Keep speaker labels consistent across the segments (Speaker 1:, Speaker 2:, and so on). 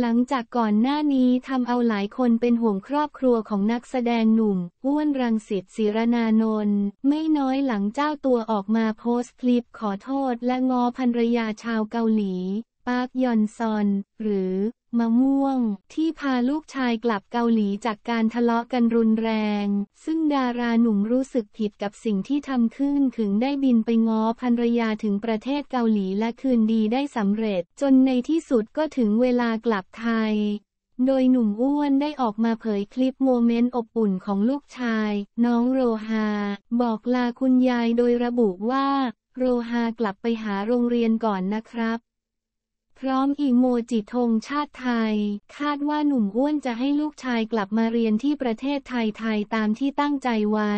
Speaker 1: หลังจากก่อนหน้านี้ทำเอาหลายคนเป็นห่วงครอบครัวของนักแสดงหนุ่มอ้วนรังสิตศิรนานนท์ไม่น้อยหลังเจ้าตัวออกมาโพสต์คลิปขอโทษและงอภรรยาชาวเกาหลีปาร์คยอนซอน หรือ มะม่วง ที่พาลูกชายกลับเกาหลีจากการทะเลาะกันรุนแรง ซึ่งดาราหนุ่มรู้สึกผิดกับสิ่งที่ทำขึ้นถึงได้บินไปง้อภรรยาถึงประเทศเกาหลีและคืนดีได้สำเร็จ จนในที่สุดก็ถึงเวลากลับไทย โดยหนุ่มอ้วนได้ออกมาเผยคลิปโมเมนต์อบอุ่นของลูกชาย น้องโรฮาบอกลาคุณยายโดยระบุว่า โรฮากลับไปหาโรงเรียนก่อนนะครับพร้อมอีโมจิธงชาติไทย คาดว่าหนุ่มอ้วนจะให้ลูกชายกลับมาเรียนที่ประเทศไทยไทยตามที่ตั้งใจไว้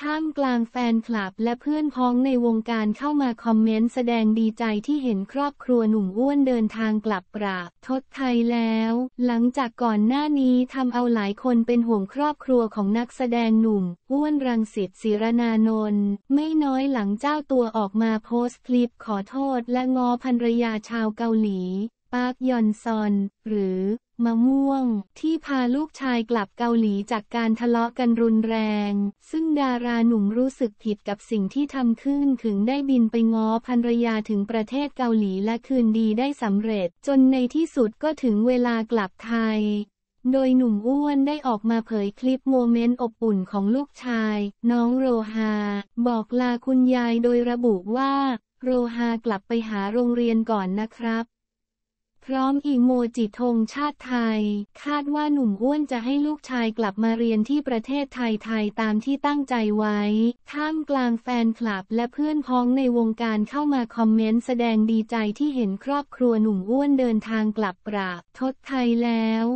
Speaker 1: ท่ามกลางแฟนคลับและเพื่อนพ้องในวงการเข้ามาคอมเมนต์แสดงดีใจที่เห็นครอบครัวหนุ่มอ้วนเดินทางกลับปราบทศไทยแล้ว หลังจากก่อนหน้านี้ทำเอาหลายคนเป็นห่วงครอบครัวของนักแสดงหนุ่มอ้วนรังสิตศิรนานนท์ไม่น้อยหลังเจ้าตัวออกมาโพสต์คลิปขอโทษ และงอภรรยาชาวเกาหลีปาร์กยอนซอน หรือ มะม่วง ที่พาลูกชายกลับเกาหลีจากการทะเลาะกันรุนแรง ซึ่งดาราหนุ่มรู้สึกผิดกับสิ่งที่ทำขึ้นถึงได้บินไปง้อภรรยาถึงประเทศเกาหลีและคืนดีได้สำเร็จ จนในที่สุดก็ถึงเวลากลับไทย โดยหนุ่มอ้วนได้ออกมาเผยคลิปโมเมนต์อบอุ่นของลูกชาย น้องโรฮาบอกลาคุณยายโดยระบุว่า โรฮากลับไปหาโรงเรียนก่อนนะครับพร้อมอีโมจิธงชาติไทย คาดว่าหนุ่มอ้วนจะให้ลูกชายกลับมาเรียนที่ประเทศไทยไทยตามที่ตั้งใจไว้ ท่ามกลางแฟนคลับและเพื่อนพ้องในวงการเข้ามาคอมเมนต์แสดงดีใจที่เห็นครอบครัวหนุ่มอ้วนเดินทางกลับปราบทศไทยแล้ว